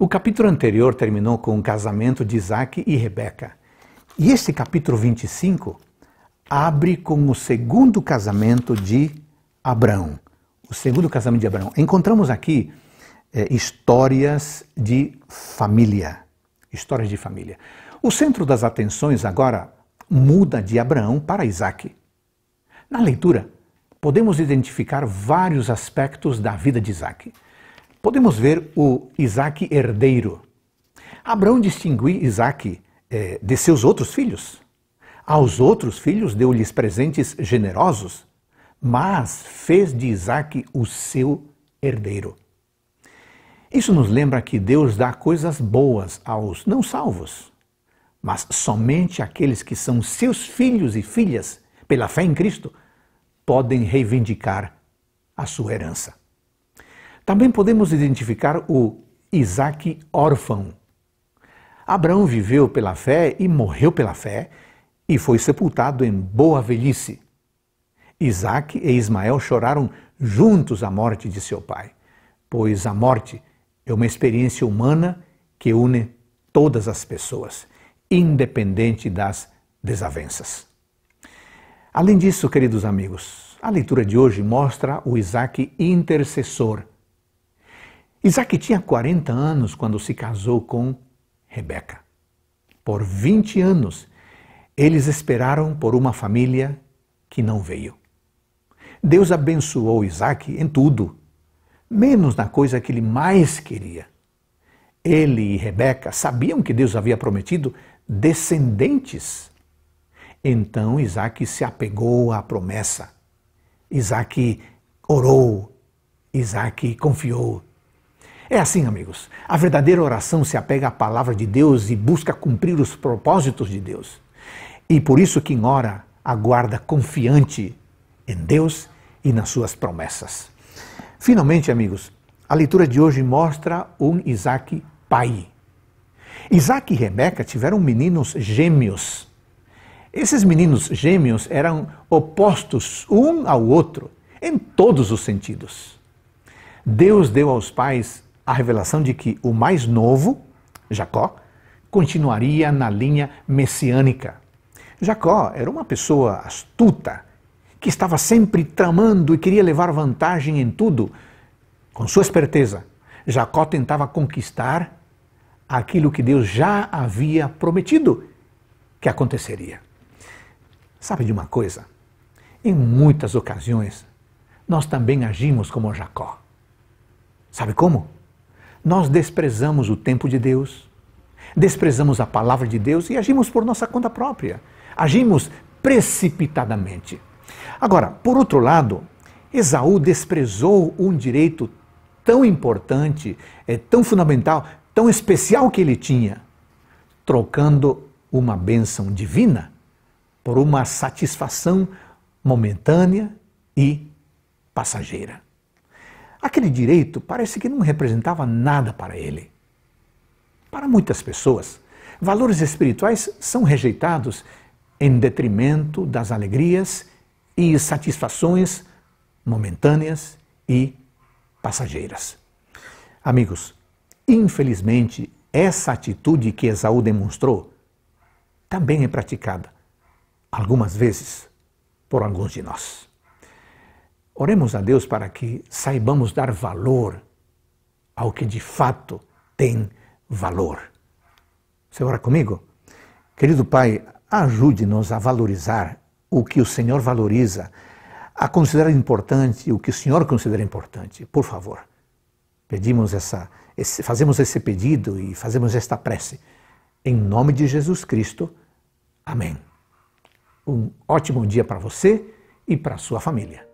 O capítulo anterior terminou com o casamento de Isaac e Rebeca. E este capítulo 25 abre com o segundo casamento de Abraão. O segundo casamento de Abraão. Encontramos aqui é, histórias de família. Histórias de família. O centro das atenções agora muda de Abraão para Isaac. Na leitura, podemos identificar vários aspectos da vida de Isaac podemos ver o Isaac herdeiro. Abraão distinguiu Isaac eh, de seus outros filhos. Aos outros filhos deu-lhes presentes generosos, mas fez de Isaac o seu herdeiro. Isso nos lembra que Deus dá coisas boas aos não salvos, mas somente aqueles que são seus filhos e filhas, pela fé em Cristo, podem reivindicar a sua herança. Também podemos identificar o Isaac órfão. Abraão viveu pela fé e morreu pela fé e foi sepultado em boa velhice. Isaac e Ismael choraram juntos a morte de seu pai, pois a morte é uma experiência humana que une todas as pessoas, independente das desavenças. Além disso, queridos amigos, a leitura de hoje mostra o Isaac intercessor, Isaac tinha 40 anos quando se casou com Rebeca. Por 20 anos, eles esperaram por uma família que não veio. Deus abençoou Isaac em tudo, menos na coisa que ele mais queria. Ele e Rebeca sabiam que Deus havia prometido descendentes. Então Isaac se apegou à promessa. Isaac orou. Isaac confiou. É assim, amigos. A verdadeira oração se apega à palavra de Deus e busca cumprir os propósitos de Deus. E por isso quem ora aguarda confiante em Deus e nas suas promessas. Finalmente, amigos, a leitura de hoje mostra um Isaac pai. Isaac e Rebeca tiveram meninos gêmeos. Esses meninos gêmeos eram opostos um ao outro em todos os sentidos. Deus deu aos pais a revelação de que o mais novo, Jacó, continuaria na linha messiânica. Jacó era uma pessoa astuta, que estava sempre tramando e queria levar vantagem em tudo. Com sua esperteza, Jacó tentava conquistar aquilo que Deus já havia prometido que aconteceria. Sabe de uma coisa? Em muitas ocasiões, nós também agimos como Jacó. Sabe como? Nós desprezamos o tempo de Deus, desprezamos a palavra de Deus e agimos por nossa conta própria. Agimos precipitadamente. Agora, por outro lado, Esaú desprezou um direito tão importante, é, tão fundamental, tão especial que ele tinha, trocando uma bênção divina por uma satisfação momentânea e passageira. Aquele direito parece que não representava nada para ele. Para muitas pessoas, valores espirituais são rejeitados em detrimento das alegrias e satisfações momentâneas e passageiras. Amigos, infelizmente, essa atitude que Esaú demonstrou também é praticada, algumas vezes, por alguns de nós. Oremos a Deus para que saibamos dar valor ao que de fato tem valor. Você ora comigo? Querido Pai, ajude-nos a valorizar o que o Senhor valoriza, a considerar importante o que o Senhor considera importante, por favor. Pedimos essa, esse, fazemos esse pedido e fazemos esta prece. Em nome de Jesus Cristo. Amém. Um ótimo dia para você e para sua família.